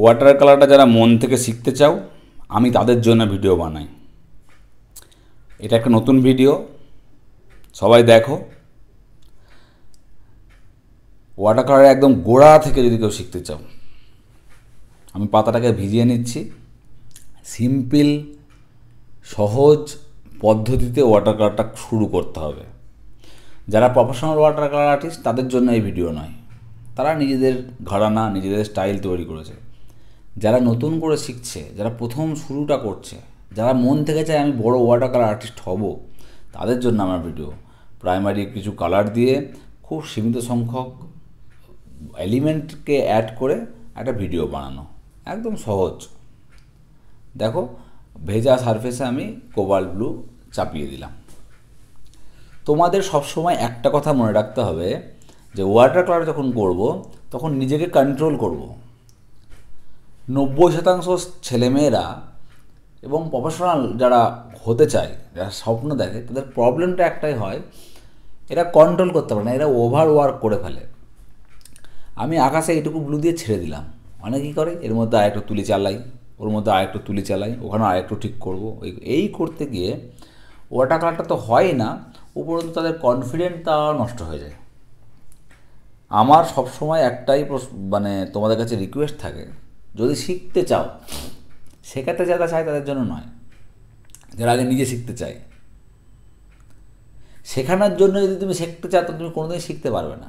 water কালারটা যারা মন থেকে শিখতে চাও আমি তাদের জন্য ভিডিও বানাই এটা একটা নতুন ভিডিও সবাই দেখো ওয়াটার কালার একদম গোড়া থেকে যদি কেউ শিখতে চাও আমি পাতাটাকে ভিজিয়ে নিচ্ছি সিম্পল সহজ পদ্ধতিতে ওয়াটার কালারটা শুরু করতে হবে যারা প্রফেশনাল ওয়াটার কালার আর্টিস্ট তাদের জন্য এই ভিডিও নয় তারা নিজেদের ঘরানা নিজেদের স্টাইল তৈরি করেছে যারা নতুন করে শিখছে যারা প্রথম শুরুটা করছে যারা মন থেকে চায় আমি বড় ওয়াটার কালার আর্টিস্ট হব তাদের জন্য আমার ভিডিও প্রাইমারি কিছু কালার দিয়ে খুব সীমিত সংখ্যক এলিমেন্টকে অ্যাড করে একটা ভিডিও বানানো একদম সহজ দেখো ভেজা সারফেসে আমি কোবাল ব্লু চাপিয়ে দিলাম তোমাদের সবসময় একটা কথা মনে রাখতে হবে যে ওয়াটার কালার যখন করব তখন নিজেকে কন্ট্রোল করবো নব্বই শতাংশ ছেলেমেয়েরা এবং প্রফেশনাল যারা হতে চায় যারা স্বপ্ন দেখে তাদের প্রবলেমটা একটাই হয় এরা কন্ট্রোল করতে পারে না এরা ওভার ওয়ার্ক করে ফেলে আমি আকাশে এইটুকু ব্লু দিয়ে ছেড়ে দিলাম মানে কী করে এর মধ্যে আরেকটু তুলি চালাই ওর মধ্যে আরেকটু তুলি চালাই ওখানে আরেকটু ঠিক করবো এই করতে গিয়ে ওয়াটার কালারটা তো হয় না উপরন্তু তাদের কনফিডেন্ট তা নষ্ট হয়ে যায় আমার সবসময় একটাই মানে তোমাদের কাছে রিকোয়েস্ট থাকে যদি শিখতে চাও শেখাতে যারা চায় তাদের জন্য নয় যারা আগে নিজে শিখতে চায় শেখানোর জন্য যদি তুমি শিখতে চাও তো তুমি কোনোদিন শিখতে পারবে না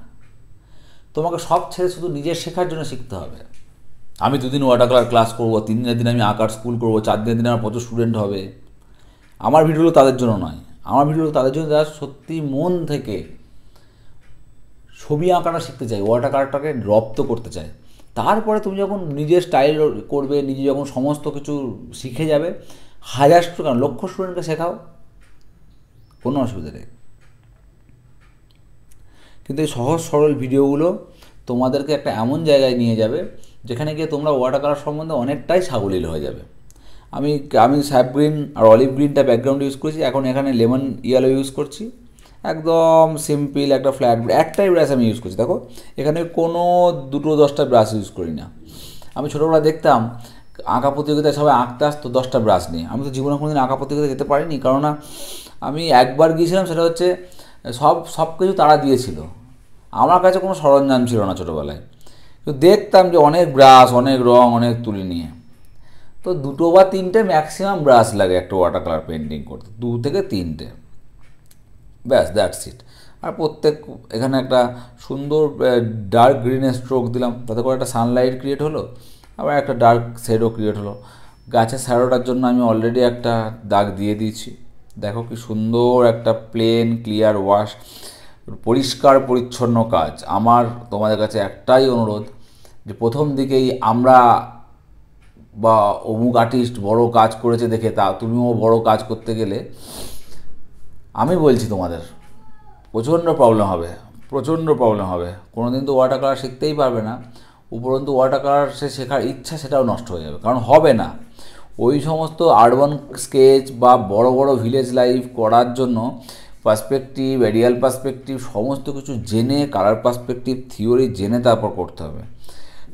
তোমাকে সব ছেড়ে শুধু নিজের শেখার জন্য শিখতে হবে আমি দুদিন ওয়াটার কালার ক্লাস করবো তিন দিনের দিন আমি আঁকার স্কুল করবো চার দিনের দিন আমার প্রচুর স্টুডেন্ট হবে আমার ভিডিওগুলো তাদের জন্য নয় আমার ভিডিওগুলো তাদের জন্য যারা সত্যি মন থেকে ছবি আঁকাটা শিখতে চাই ওয়াটার কালারটাকে রপ্ত করতে চায় তারপরে তুমি যখন নিজের স্টাইল করবে নিজে যখন সমস্ত কিছু শিখে যাবে হাজার স্টুডেন্ট লক্ষ স্টুডেন্টকে শেখাও কোনো অসুবিধা নেই কিন্তু এই সহজ সরল ভিডিওগুলো তোমাদেরকে একটা এমন জায়গায় নিয়ে যাবে যেখানে গিয়ে তোমরা ওয়াটার কালার সম্বন্ধে অনেকটাই সাবলীল হয়ে যাবে আমি আমি স্যাপ গ্রিন আর অলিভ গ্রিনটা ব্যাকগ্রাউন্ড ইউজ করেছি এখন এখানে লেমন ইয়েলো ইউজ করছি একদম সিম্পল একটা ফ্ল্যাট একটাই ব্রাশ আমি ইউজ করছি দেখো এখানে কোনো দুটো দশটা ব্রাশ ইউজ করি না আমি ছোটোবেলা দেখতাম আঁকা প্রতিযোগিতায় সবাই আঁকতে আসতো দশটা ব্রাশ নিয়ে আমি তো জীবনে কোনোদিন আঁকা প্রতিযোগিতা যেতে পারিনি কারণ আমি একবার গিয়েছিলাম সেটা হচ্ছে সব সব কিছু তারা দিয়েছিল আমার কাছে কোনো সরঞ্জাম ছিল না ছোটোবেলায় তো দেখতাম যে অনেক ব্রাশ অনেক রং অনেক তুলি নিয়ে তো দুটো বা তিনটে ম্যাক্সিমাম ব্রাশ লাগে একটা ওয়াটার কালার পেন্টিং করতে দু থেকে তিনটে ব্যাস দ্যাটস ইট আর প্রত্যেক এখানে একটা সুন্দর ডার্ক গ্রিনের স্ট্রোক দিলাম তাতে করে একটা সানলাইট ক্রিয়েট হলো আবার একটা ডার্ক শেডও ক্রিয়েট হলো গাছের শ্যাডোটার জন্য আমি অলরেডি একটা দাগ দিয়ে দিয়েছি দেখো কি সুন্দর একটা প্লেন ক্লিয়ার ওয়াশ পরিষ্কার পরিচ্ছন্ন কাজ আমার তোমাদের কাছে একটাই অনুরোধ যে প্রথম দিকেই আমরা বা অমুক আর্টিস্ট বড় কাজ করেছে দেখে তা তুমিও বড় কাজ করতে গেলে আমি বলছি তোমাদের প্রচণ্ড প্রবলেম হবে প্রচণ্ড প্রবলেম হবে কোনো দিন তো ওয়াটার কালার শিখতেই পারবে না উপরন্তু ওয়াটার কালার সে শেখার ইচ্ছা সেটাও নষ্ট হয়ে যাবে কারণ হবে না ওই সমস্ত আরবান স্কেচ বা বড় বড় ভিলেজ লাইফ করার জন্য পার্সপেক্টিভ এরিয়াল পার্সপেক্টিভ সমস্ত কিছু জেনে কালার পার্সপেকটিভ থিওরি জেনে তারপর করতে হবে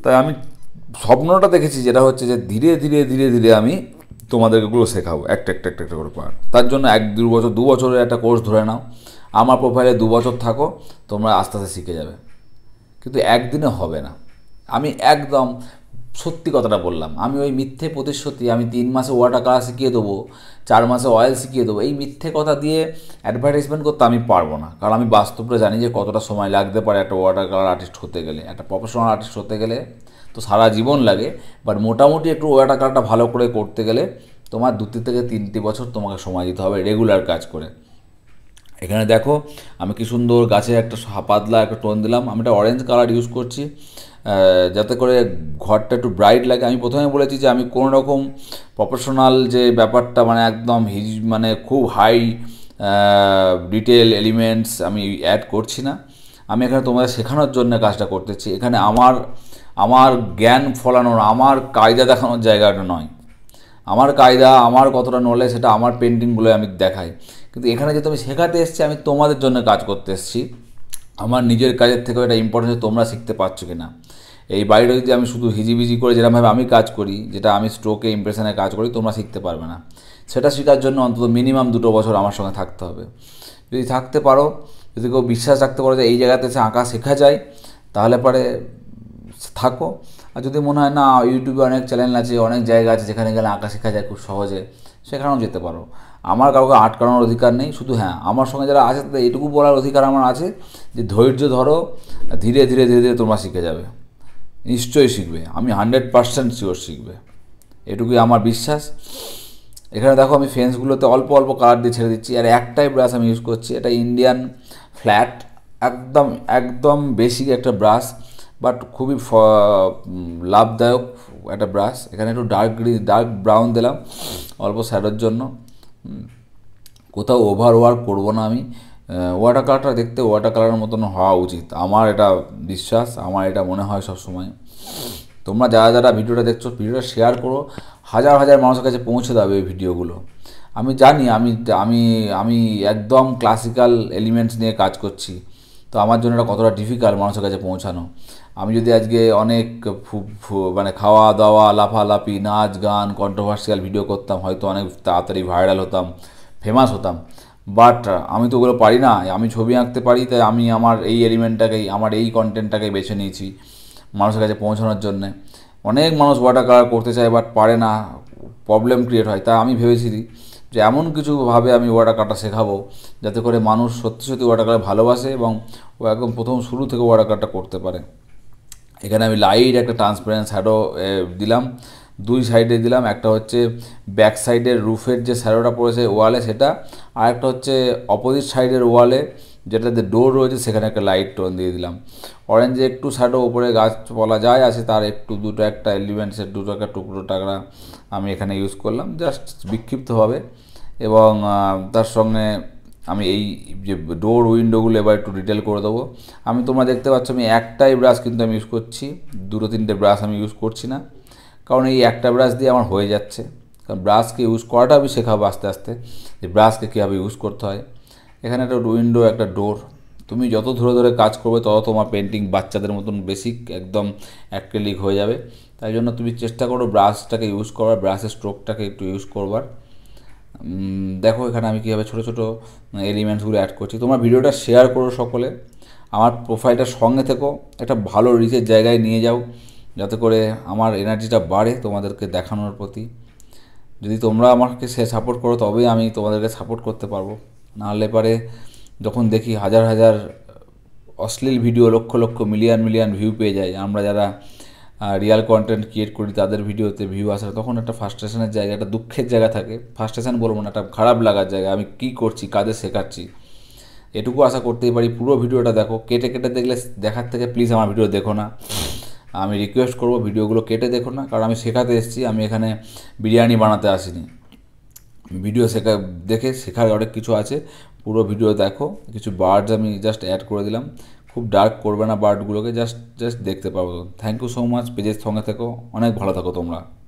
তাই আমি স্বপ্নটা দেখেছি যেটা হচ্ছে যে ধীরে ধীরে ধীরে ধীরে আমি তোমাদেরগুলো শেখাবো একটা একটা একটা একটা করে পড়ান তার জন্য এক দু বছর দু বছরের একটা কোর্স ধরে নাও আমার প্রোফাইলে দু বছর থাকো তোমরা আস্তে আস্তে শিখে যাবে কিন্তু একদিনে হবে না আমি একদম সত্যি কথাটা বললাম আমি ওই মিথ্যে প্রতিশ্রুতি আমি তিন মাসে ওয়াটার কালার শিখিয়ে দেবো চার মাসে অয়েল শিখিয়ে দেবো এই মিথ্যে কথা দিয়ে অ্যাডভার্টাইজমেন্ট করতে আমি পারবো না কারণ আমি বাস্তবটা জানি যে কতটা সময় লাগতে পারে একটা ওয়াটার কালার আর্টিস্ট হতে গেলে একটা প্রফেশনাল আর্টিস্ট হতে গেলে তো সারা জীবন লাগে বাট মোটামুটি একটু ওয়াটা কালারটা ভালো করে করতে গেলে তোমার দুটি থেকে তিনটি বছর তোমাকে সময় দিতে হবে রেগুলার কাজ করে এখানে দেখো আমি কি সুন্দর গাছে একটা পাতলা একটা টোন দিলাম আমি একটা অরেঞ্জ কালার ইউজ করছি যাতে করে ঘরটা একটু ব্রাইট লাগে আমি প্রথমে বলেছি যে আমি কোনো রকম প্রফেশনাল যে ব্যাপারটা মানে একদম হিজ মানে খুব হাই ডিটেল এলিমেন্টস আমি অ্যাড করছি না আমি এখানে তোমাদের শেখানোর জন্য কাজটা করতেছি এখানে আমার আমার জ্ঞান ফলানোর আমার কায়দা দেখানোর জায়গাটা নয় আমার কায়দা আমার কতটা নলেজ সেটা আমার পেন্টিংগুলোয় আমি দেখাই কিন্তু এখানে যে তুমি শেখাতে এসেছি আমি তোমাদের জন্য কাজ করতে এসেছি আমার নিজের কাজের থেকেও এটা ইম্পর্টেন্স তোমরা শিখতে পারছো কি না এই বাড়িটা যদি আমি শুধু হিজিবিজি করে যেরকমভাবে আমি কাজ করি যেটা আমি স্ট্রোকে ইম্প্রেশনে কাজ করি তোমরা শিখতে পারবে না সেটা শেখার জন্য অন্তত মিনিমাম দুটো বছর আমার সঙ্গে থাকতে হবে যদি থাকতে পারো যদি কেউ বিশ্বাস রাখতে পারো যে এই জায়গাতে সে আঁকা শেখা যায় তাহলে পরে থাকো আর যদি মনে হয় না ইউটিউবে অনেক চ্যানেল আছে অনেক জায়গা আছে যেখানে গেলে আঁকা শেখা যায় খুব সহজে সেখানেও যেতে পারো আমার কাউকে আটকানোর অধিকার নেই শুধু হ্যাঁ আমার সঙ্গে যারা আছে তাদের এটুকু বলার অধিকার আমার আছে যে ধৈর্য ধরো ধীরে ধীরে ধীরে ধীরে তোমরা শিখে যাবে নিশ্চয়ই শিখবে আমি হান্ড্রেড পার্সেন্ট শিওর শিখবে এটুকুই আমার বিশ্বাস এখানে দেখো আমি ফেন্সগুলোতে অল্প অল্প কালার দিয়ে ছেড়ে দিচ্ছি আর একটাই ব্রাশ আমি ইউজ করছি এটা ইন্ডিয়ান ফ্ল্যাট একদম একদম বেশি একটা ব্রাশ বাট খুবই লাভদায়ক একটা ব্রাশ এখানে একটু ডার্ক গ্রিন ডার্ক ব্রাউন দিলাম অল্প স্যারের জন্য কোথাও ওভার ওয়ার্ক করবো না আমি ওয়াটার কালারটা দেখতে ওয়াটার কালারের মতন হওয়া উচিত আমার এটা বিশ্বাস আমার এটা মনে হয় সব সময় তোমরা যারা যারা ভিডিওটা দেখছো ভিডিওটা শেয়ার করো হাজার হাজার মানুষের কাছে পৌঁছে দেবে এই ভিডিওগুলো আমি জানি আমি আমি আমি একদম ক্লাসিক্যাল এলিমেন্টস নিয়ে কাজ করছি তো আমার জন্য এটা কতটা ডিফিকাল্ট মানুষের কাছে পৌঁছানো আমি যদি আজকে অনেক মানে খাওয়া দাওয়া লাফালাফি নাচ গান কন্ট্রোভার্সিয়াল ভিডিও করতাম হয়তো অনেক তাড়াতাড়ি ভাইরাল হতাম ফেমাস হতাম বাট আমি তো ওগুলো পারি না আমি ছবি আঁকতে পারি তাই আমি আমার এই এলিমেন্টটাকেই আমার এই কন্টেন্টটাকেই বেছে নিয়েছি মানুষের কাছে পৌঁছানোর জন্যে অনেক মানুষ ওয়াটার কালার করতে চায় বাট পারে না প্রবলেম ক্রিয়েট হয় তা আমি ভেবেছি যে এমন কিছুভাবে আমি ওয়াটার কাটা শেখাবো যাতে করে মানুষ সত্যি সত্যি ওয়াটার কাটা ভালোবাসে এবং ও একদম প্রথম শুরু থেকে ওয়াটার কাটটা করতে পারে এখানে আমি লাইট একটা ট্রান্সপারেন্ট শ্যাডো দিলাম দুই সাইডে দিলাম একটা হচ্ছে ব্যাক সাইডের রুফের যে শ্যাডোটা পড়েছে ওয়ালে সেটা আর একটা হচ্ছে অপোজিট সাইডের ওয়ালে যেটাতে ডোর রয়েছে সেখানে একটা লাইট টোন দিয়ে দিলাম অরেঞ্জে একটু শ্যাডো ওপরে গাছ বলা যায় আছে তার একটু দুটো একটা এলিমেন্টসের দুটো একটা টুকরো টাকরা আমি এখানে ইউজ করলাম জাস্ট বিক্ষিপ্তভাবে এবং তার সঙ্গে আমি এই যে ডোর উইন্ডোগুলো এবার একটু ডিটেল করে দেবো আমি তোমরা দেখতে পাচ্ছ আমি একটাই ব্রাশ কিন্তু আমি ইউজ করছি দুটো তিনটে ব্রাশ আমি ইউজ করছি না কারণ এই একটা ব্রাশ দিয়ে আমার হয়ে যাচ্ছে কারণ ব্রাশকে ইউজ করাটা আমি শেখাবো আস্তে আস্তে যে ব্রাশকে কীভাবে ইউজ করতে হয় এখানে একটা উইন্ডো একটা ডোর তুমি যত ধরে ধরে কাজ করবে তত তোমার পেন্টিং বাচ্চাদের মতন বেসিক একদম অ্যাক্রেলিক হয়ে যাবে তাই জন্য তুমি চেষ্টা করো ব্রাশটাকে ইউজ করবার ব্রাশের স্ট্রোকটাকে একটু ইউজ করবার দেখো এখানে আমি কীভাবে ছোটো ছোটো এলিমেন্টসগুলো মানে অ্যাড করছি তোমার ভিডিওটা শেয়ার করো সকলে আমার প্রোফাইলটা সঙ্গে থেকো একটা ভালো রিচের জায়গায় নিয়ে যাও যাতে করে আমার এনার্জিটা বাড়ে তোমাদেরকে দেখানোর প্রতি যদি তোমরা আমাকে সে সাপোর্ট করো তবেই আমি তোমাদেরকে সাপোর্ট করতে পারবো নাহলে পারে যখন দেখি হাজার হাজার অশ্লীল ভিডিও লক্ষ লক্ষ মিলিয়ন মিলিয়ন ভিউ পেয়ে যায় আমরা যারা রিয়াল কন্টেন্ট ক্রিয়েট করি তাদের ভিডিওতে ভিউ আসে তখন একটা ফার্স্ট্রেশনের জায়গা একটা দুঃখের জায়গা থাকে ফার্স্ট্রেশন বলবো না একটা খারাপ লাগার জায়গা আমি কি করছি কাদের শেখাচ্ছি এটুকু আশা করতেই পারি পুরো ভিডিওটা দেখো কেটে কেটে দেখলে দেখার থেকে প্লিজ আমার ভিডিও দেখো না আমি রিকোয়েস্ট করব ভিডিওগুলো কেটে দেখো না কারণ আমি শেখাতে এসেছি আমি এখানে বিরিয়ানি বানাতে আসিনি ভিডিও শেখা দেখে শেখার অনেক কিছু আছে পুরো ভিডিও দেখো কিছু বার্ডস আমি জাস্ট অ্যাড করে দিলাম খুব ডার্ক করবে না বার্ডগুলোকে জাস্ট জাস্ট দেখতে পাবো থ্যাংক ইউ সো মাচ পেজের সঙ্গে থেকো অনেক ভালো থাকো তোমরা